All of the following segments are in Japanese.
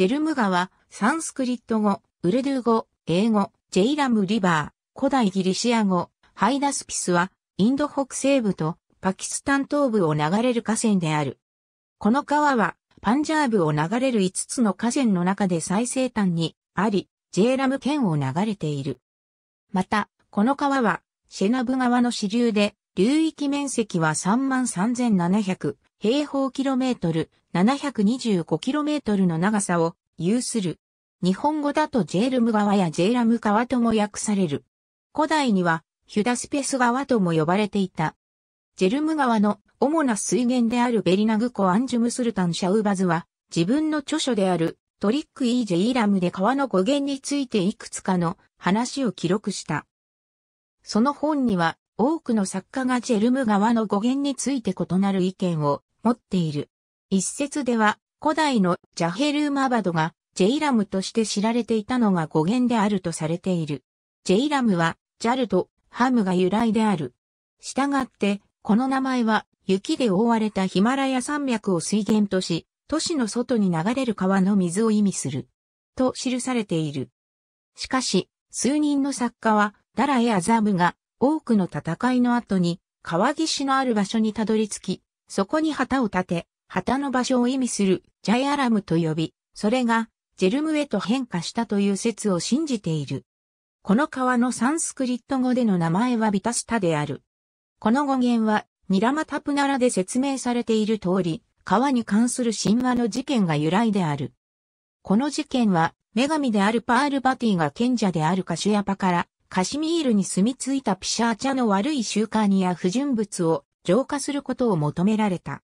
ジェルム川、サンスクリット語、ウルドゥ語、英語、ジェイラムリバー、古代ギリシア語、ハイダスピスは、インド北西部とパキスタン東部を流れる河川である。この川は、パンジャーブを流れる5つの河川の中で最西端にあり、ジェイラム県を流れている。また、この川は、シェナブ川の支流で、流域面積は33,700平方キロメートル、725キロメートルの長さを有する。日本語だとジェールム川やジェーラム川とも訳される。古代にはヒュダスペス川とも呼ばれていた。ジェルム川の主な水源であるベリナグ湖アンジュムスルタン・シャウバズは自分の著書であるトリック・イー・ジェイラムで川の語源についていくつかの話を記録した。その本には多くの作家がジェルム川の語源について異なる意見を持っている。一説では、古代のジャヘルーマバドがジェイラムとして知られていたのが語源であるとされている。ジェイラムは、ジャルとハムが由来である。従って、この名前は、雪で覆われたヒマラヤ山脈を水源とし、都市の外に流れる川の水を意味する。と記されている。しかし、数人の作家は、ダラエ・アザムが、多くの戦いの後に、川岸のある場所にたどり着き、そこに旗を立て、旗の場所を意味するジャイアラムと呼び、それがジェルムへと変化したという説を信じている。この川のサンスクリット語での名前はビタスタである。この語源はニラマタプナラで説明されている通り、川に関する神話の事件が由来である。この事件は、女神であるパールバティが賢者であるカシュヤパから、カシミールに住み着いたピシャーチャの悪い習慣や不純物を浄化することを求められた。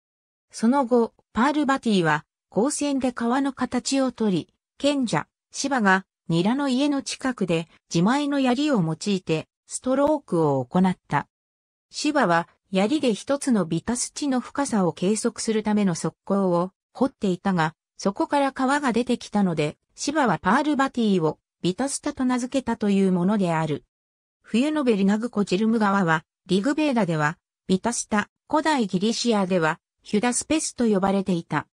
その後、パールバティは、光線で川の形を取り、賢者、芝が、ニラの家の近くで、自前の槍を用いて、ストロークを行った。芝は、槍で一つのビタス地の深さを計測するための側溝を掘っていたが、そこから川が出てきたので、芝はパールバティをビタスタと名付けたというものである。冬のベリナグコジルム川は、リグベーダではビタスタ、古代ギリシアでは、ヒュダスペスと呼ばれていた。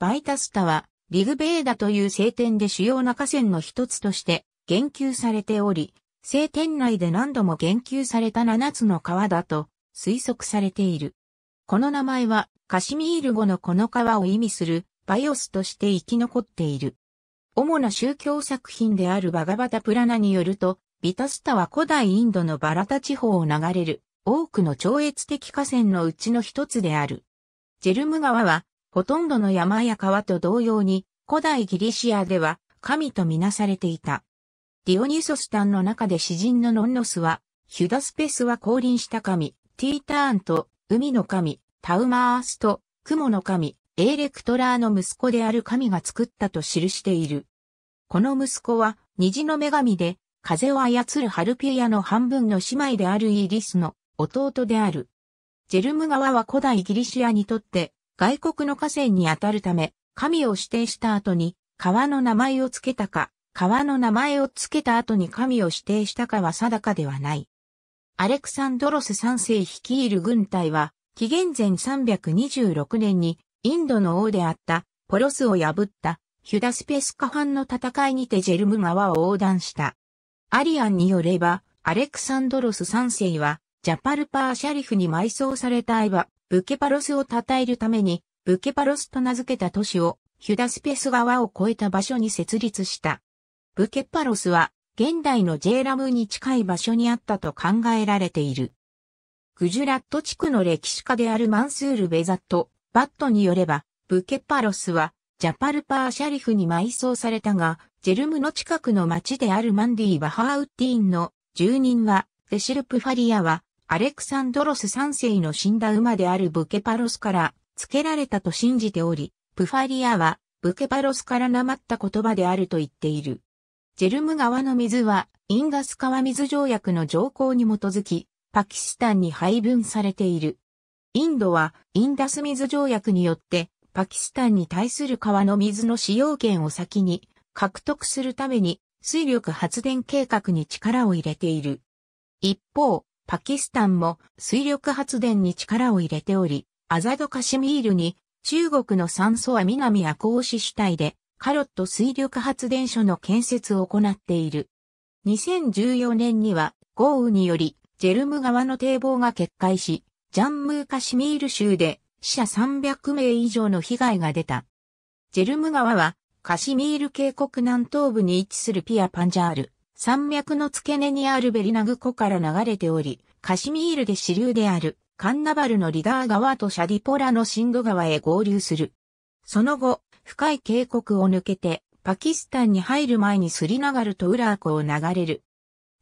バイタスタは、リグベーダという聖典で主要な河川の一つとして言及されており、聖典内で何度も言及された七つの川だと推測されている。この名前はカシミール語のこの川を意味するバイオスとして生き残っている。主な宗教作品であるバガバタプラナによると、ビタスタは古代インドのバラタ地方を流れる多くの超越的河川のうちの一つである。ジェルム川は、ほとんどの山や川と同様に、古代ギリシアでは、神とみなされていた。ディオニュソスタンの中で詩人のノンノスは、ヒュダスペスは降臨した神、ティーターンと、海の神、タウマースと、雲の神、エーレクトラーの息子である神が作ったと記している。この息子は、虹の女神で、風を操るハルピアの半分の姉妹であるイリスの弟である。ジェルム川は古代ギリシアにとって外国の河川にあたるため、神を指定した後に川の名前を付けたか、川の名前を付けた後に神を指定したかは定かではない。アレクサンドロス3世率いる軍隊は、紀元前326年にインドの王であったポロスを破ったヒュダスペスカ藩の戦いにてジェルム川を横断した。アリアンによれば、アレクサンドロス3世はジャパルパーシャリフに埋葬された愛は、ブケパロスを称えるために、ブケパロスと名付けた都市を、ヒュダスペス川を越えた場所に設立した。ブケパロスは、現代のジェーラムに近い場所にあったと考えられている。グジュラット地区の歴史家であるマンスール・ベザット、バットによれば、ブケパロスは、ジャパルパーシャリフに埋葬されたが、ジェルムの近くの町であるマンディ・バハーウッディーンの住人は、デシルプファリアは、アレクサンドロス3世の死んだ馬であるブケパロスから付けられたと信じており、プファリアはブケパロスからなまった言葉であると言っている。ジェルム川の水はインガス川水条約の条項に基づき、パキスタンに配分されている。インドはインダス水条約によってパキスタンに対する川の水の使用権を先に獲得するために水力発電計画に力を入れている。一方、パキスタンも水力発電に力を入れており、アザドカシミールに中国の酸素は南コーシ主体でカロット水力発電所の建設を行っている。2014年には豪雨によりジェルム川の堤防が決壊し、ジャンムーカシミール州で死者300名以上の被害が出た。ジェルム川はカシミール渓谷南東部に位置するピアパンジャール、山脈の付け根にあるベリナグ湖から流れており、カシミールで支流であるカンナバルのリダー川とシャディポラのシンド川へ合流する。その後、深い渓谷を抜けて、パキスタンに入る前にスリナガルとウラー湖を流れる。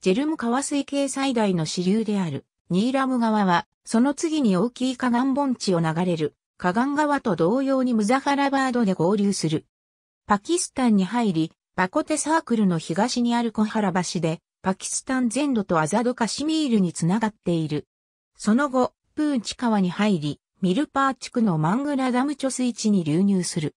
ジェルム川水系最大の支流であるニーラム川は、その次に大きい河岸盆地を流れる河岸川と同様にムザハラバードで合流する。パキスタンに入り、バコテサークルの東にある小原橋で、パキスタン全土とアザドカシミールにつながっている。その後、プーンチ川に入り、ミルパー地区のマングラダム貯水池に流入する。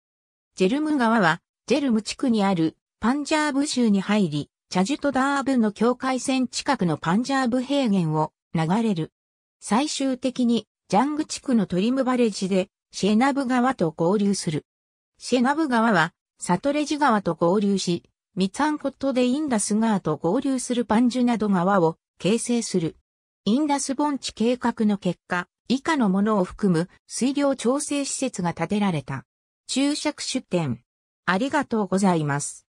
ジェルム川は、ジェルム地区にあるパンジャーブ州に入り、チャジュとダーブの境界線近くのパンジャーブ平原を流れる。最終的に、ジャング地区のトリムバレッジで、シェナブ川と合流する。シェナブ川は、サトレジ川と合流し、ミツァンコットでインダス川と合流するパンジュナド川を形成する。インダス盆地計画の結果、以下のものを含む水量調整施設が建てられた。注釈出典。ありがとうございます。